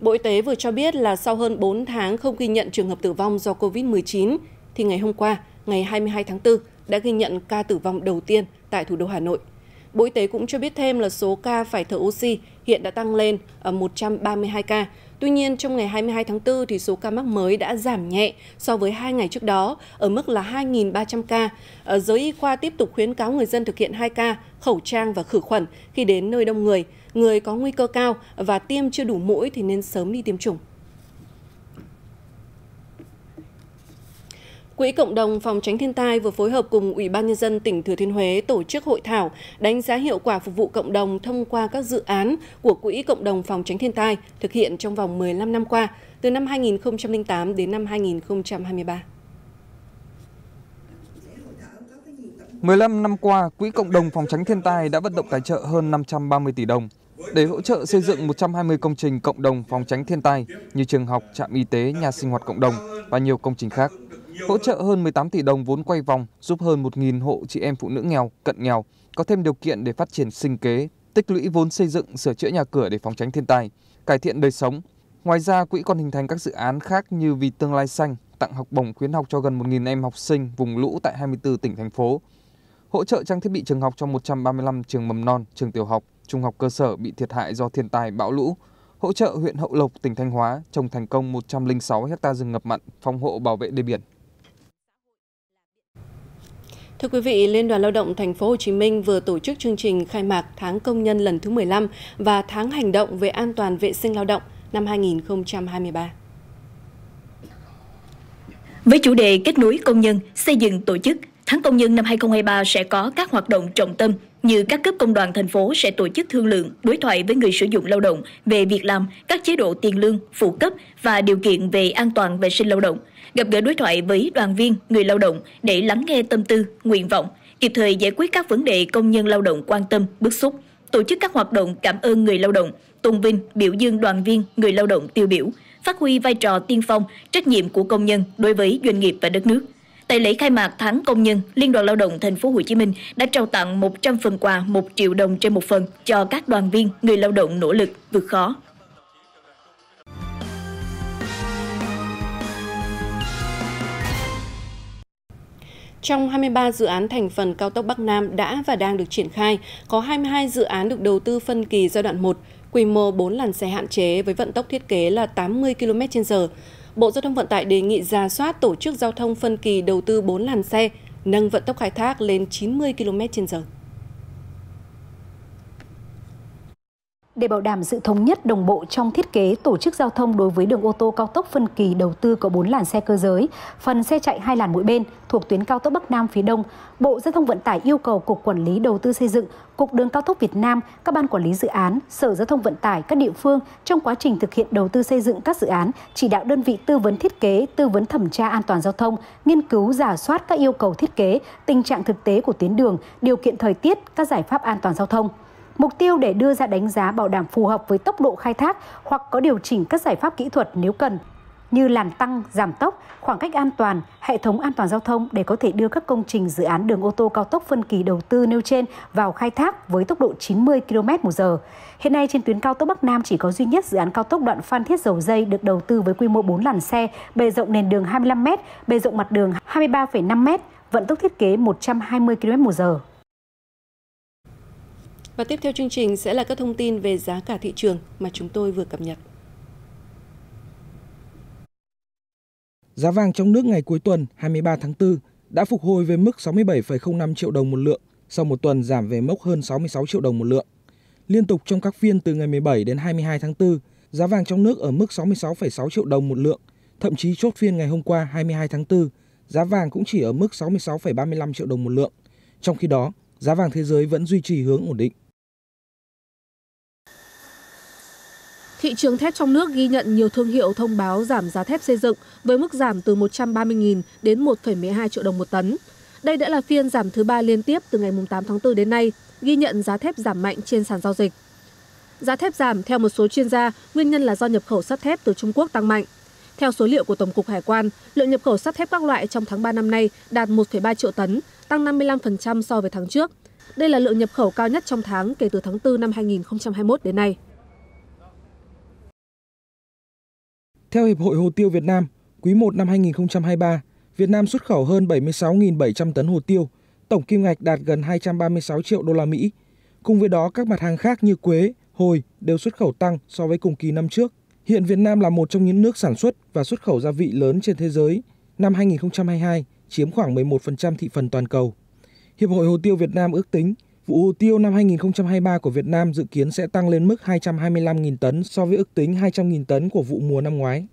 Bộ Y tế vừa cho biết là sau hơn 4 tháng không ghi nhận trường hợp tử vong do COVID-19, thì ngày hôm qua, ngày 22 tháng 4, đã ghi nhận ca tử vong đầu tiên tại thủ đô Hà Nội Bộ Y tế cũng cho biết thêm là số ca phải thở oxy hiện đã tăng lên 132 ca. Tuy nhiên, trong ngày 22 tháng 4 thì số ca mắc mới đã giảm nhẹ so với 2 ngày trước đó ở mức là 2.300 ca. Ờ, giới y khoa tiếp tục khuyến cáo người dân thực hiện 2 ca, khẩu trang và khử khuẩn khi đến nơi đông người. Người có nguy cơ cao và tiêm chưa đủ mũi thì nên sớm đi tiêm chủng. Quỹ Cộng đồng Phòng tránh thiên tai vừa phối hợp cùng Ủy ban Nhân dân tỉnh Thừa Thiên Huế tổ chức hội thảo đánh giá hiệu quả phục vụ cộng đồng thông qua các dự án của Quỹ Cộng đồng Phòng tránh thiên tai thực hiện trong vòng 15 năm qua, từ năm 2008 đến năm 2023. 15 năm qua, Quỹ Cộng đồng Phòng tránh thiên tai đã vận động tài trợ hơn 530 tỷ đồng để hỗ trợ xây dựng 120 công trình cộng đồng phòng tránh thiên tai như trường học, trạm y tế, nhà sinh hoạt cộng đồng và nhiều công trình khác hỗ trợ hơn 18 tỷ đồng vốn quay vòng giúp hơn 1.000 hộ chị em phụ nữ nghèo, cận nghèo có thêm điều kiện để phát triển sinh kế, tích lũy vốn xây dựng, sửa chữa nhà cửa để phòng tránh thiên tai, cải thiện đời sống. Ngoài ra, quỹ còn hình thành các dự án khác như Vì tương lai xanh, tặng học bổng khuyến học cho gần 1.000 em học sinh vùng lũ tại 24 tỉnh thành phố, hỗ trợ trang thiết bị trường học cho 135 trường mầm non, trường tiểu học, trung học cơ sở bị thiệt hại do thiên tai bão lũ, hỗ trợ huyện Hậu Lộc, tỉnh Thanh Hóa trồng thành công 106 ha rừng ngập mặn, phòng hộ bảo vệ đê biển. Thưa quý vị, Liên đoàn Lao động Thành phố Hồ Chí Minh vừa tổ chức chương trình khai mạc tháng công nhân lần thứ 15 và tháng hành động về an toàn vệ sinh lao động năm 2023. Với chủ đề kết nối công nhân, xây dựng tổ chức, tháng công nhân năm 2023 sẽ có các hoạt động trọng tâm như các cấp công đoàn thành phố sẽ tổ chức thương lượng, đối thoại với người sử dụng lao động về việc làm, các chế độ tiền lương, phụ cấp và điều kiện về an toàn vệ sinh lao động, gặp gỡ đối thoại với đoàn viên, người lao động để lắng nghe tâm tư, nguyện vọng, kịp thời giải quyết các vấn đề công nhân lao động quan tâm, bức xúc, tổ chức các hoạt động cảm ơn người lao động, tôn vinh, biểu dương đoàn viên, người lao động tiêu biểu, phát huy vai trò tiên phong, trách nhiệm của công nhân đối với doanh nghiệp và đất nước. Tại lễ khai mạc tháng công nhân, Liên đoàn Lao động Thành phố Hồ Chí Minh đã trao tặng 100 phần quà 1 triệu đồng trên một phần cho các đoàn viên người lao động nỗ lực vượt khó. Trong 23 dự án thành phần cao tốc Bắc Nam đã và đang được triển khai, có 22 dự án được đầu tư phân kỳ giai đoạn 1, quy mô 4 làn xe hạn chế với vận tốc thiết kế là 80 km/h. Bộ Giao thông Vận tải đề nghị ra soát tổ chức giao thông phân kỳ đầu tư 4 làn xe, nâng vận tốc khai thác lên 90 km/h. Để bảo đảm sự thống nhất đồng bộ trong thiết kế tổ chức giao thông đối với đường ô tô cao tốc phân kỳ đầu tư có 4 làn xe cơ giới, phần xe chạy hai làn mỗi bên thuộc tuyến cao tốc Bắc Nam phía Đông, Bộ Giao thông Vận tải yêu cầu Cục Quản lý Đầu tư xây dựng, Cục Đường cao tốc Việt Nam, các ban quản lý dự án, Sở Giao thông Vận tải các địa phương trong quá trình thực hiện đầu tư xây dựng các dự án chỉ đạo đơn vị tư vấn thiết kế, tư vấn thẩm tra an toàn giao thông, nghiên cứu giả soát các yêu cầu thiết kế, tình trạng thực tế của tuyến đường, điều kiện thời tiết, các giải pháp an toàn giao thông. Mục tiêu để đưa ra đánh giá bảo đảm phù hợp với tốc độ khai thác hoặc có điều chỉnh các giải pháp kỹ thuật nếu cần như làn tăng, giảm tốc, khoảng cách an toàn, hệ thống an toàn giao thông để có thể đưa các công trình dự án đường ô tô cao tốc phân kỳ đầu tư nêu trên vào khai thác với tốc độ 90 km/h. Hiện nay trên tuyến cao tốc Bắc Nam chỉ có duy nhất dự án cao tốc đoạn Phan Thiết Dầu Dây được đầu tư với quy mô 4 làn xe, bề rộng nền đường 25m, bề rộng mặt đường 23,5m, vận tốc thiết kế 120 km/h. Và tiếp theo chương trình sẽ là các thông tin về giá cả thị trường mà chúng tôi vừa cập nhật. Giá vàng trong nước ngày cuối tuần 23 tháng 4 đã phục hồi về mức 67,05 triệu đồng một lượng sau một tuần giảm về mốc hơn 66 triệu đồng một lượng. Liên tục trong các phiên từ ngày 17 đến 22 tháng 4, giá vàng trong nước ở mức 66,6 triệu đồng một lượng, thậm chí chốt phiên ngày hôm qua 22 tháng 4, giá vàng cũng chỉ ở mức 66,35 triệu đồng một lượng. Trong khi đó, giá vàng thế giới vẫn duy trì hướng ổn định. thị trường thép trong nước ghi nhận nhiều thương hiệu thông báo giảm giá thép xây dựng với mức giảm từ một trăm ba mươi đến một một mươi hai triệu đồng một tấn. Đây đã là phiên giảm thứ ba liên tiếp từ ngày 8 tháng 4 đến nay, ghi nhận giá thép giảm mạnh trên sàn giao dịch. Giá thép giảm theo một số chuyên gia, nguyên nhân là do nhập khẩu sắt thép từ Trung Quốc tăng mạnh. Theo số liệu của Tổng cục Hải quan, lượng nhập khẩu sắt thép các loại trong tháng 3 năm nay đạt 1,3 triệu tấn, tăng 55% so với tháng trước. Đây là lượng nhập khẩu cao nhất trong tháng kể từ tháng 4 năm 2021 đến nay. Theo Hiệp hội Hồ tiêu Việt Nam, quý 1 năm 2023, Việt Nam xuất khẩu hơn 76.700 tấn hồ tiêu, tổng kim ngạch đạt gần 236 triệu đô la Mỹ. Cùng với đó, các mặt hàng khác như quế, hồi đều xuất khẩu tăng so với cùng kỳ năm trước. Hiện Việt Nam là một trong những nước sản xuất và xuất khẩu gia vị lớn trên thế giới. Năm 2022 chiếm khoảng 11% thị phần toàn cầu. Hiệp hội Hồ tiêu Việt Nam ước tính Vụ tiêu năm 2023 của Việt Nam dự kiến sẽ tăng lên mức 225.000 tấn so với ước tính 200.000 tấn của vụ mùa năm ngoái.